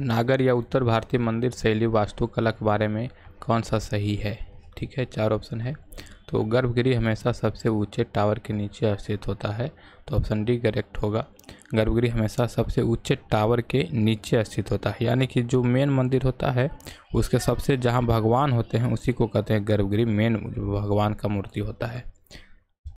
नागर या उत्तर भारतीय मंदिर शैली वास्तुकला के बारे में कौन सा सही है ठीक है चार ऑप्शन है तो गर्भगृह हमेशा सबसे ऊंचे टावर के नीचे स्थित होता है तो ऑप्शन डी करेक्ट होगा गर्भगृह हमेशा सबसे ऊंचे टावर के नीचे स्थित होता है यानी कि जो मेन मंदिर होता है उसके सबसे जहाँ भगवान होते हैं उसी को कहते हैं गर्भगृह मेन भगवान का मूर्ति होता है